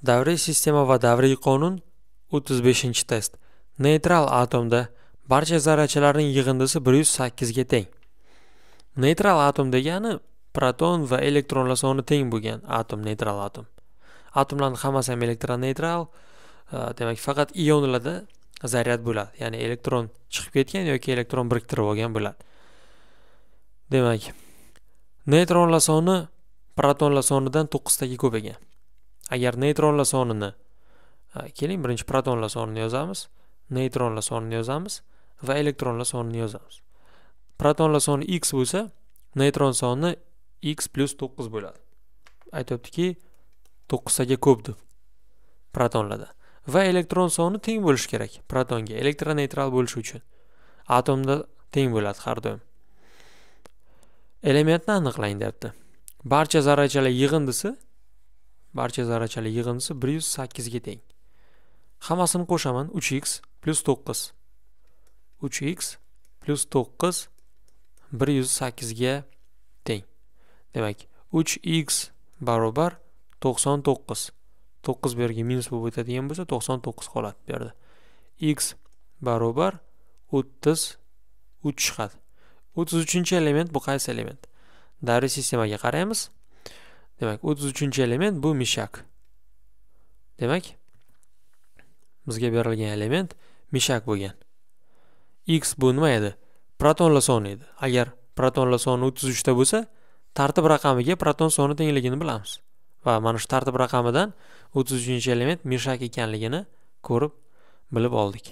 davriy sistema va davriy qonun 35 test neytral atomda barcha zarrachalarning yig'indisi 108 ga teng neytral atom degani proton va elektronlar soni teng bo'lgan atom neytral atom atomlarni hammasi ham elektron neytral e, demak faqat ionlarda zaryad bo'ladi ya'ni elektron chiqib ketgan yoki elektron biriktirib olgan bo'ladi demak neytronlar soni protonlar sonidan to'qqiztaga ko'p ekan agar neytronlar sonini keling birinchi protonlar sonini yozamiz neytronlar sonini yozamiz va elektronlar sonini yozamiz protonlar soni x bo'lsa neytron soni x plyus to'qqiz bo'ladi aytyaptiki to'qqiztaga ko'p deb protonlarda va elektron soni teng bo'lishi kerak protonga elektroneytral bo'lishi uchun atomda teng bo'ladi har doim elementni aniqlang deyapti barcha zarrachalar yig'indisi barcha zarrachalar yig'indisi bir yuz sakkizga teng hammasini qo'shaman uch x plyus to'qqiz uch x plyus to'qqiz bir yuz sakkizga teng demak uch x barobar to'qson to'qqiz to'qqiz bu yerga minus bo'lib o'tadigan bo'lsa to'qson to'qqiz qoladi bu yerda x barobar o'ttiz uch chiqadi o'ttiz uchinchi element bu qaysi element daryo sistemaga qaraymiz demak o'ttiz uchinchi element bu mishak demak bizga berilgan element mishak bo'lgan x bu nima edi protonlar soni edi agar protonlar soni o'ttiz uchta bo'lsa tartib raqamiga proton soni tengligini bilamiz va mana shu tartib raqamidan o'ttiz uchinchi element mishak ekanligini ko'rib bilib oldik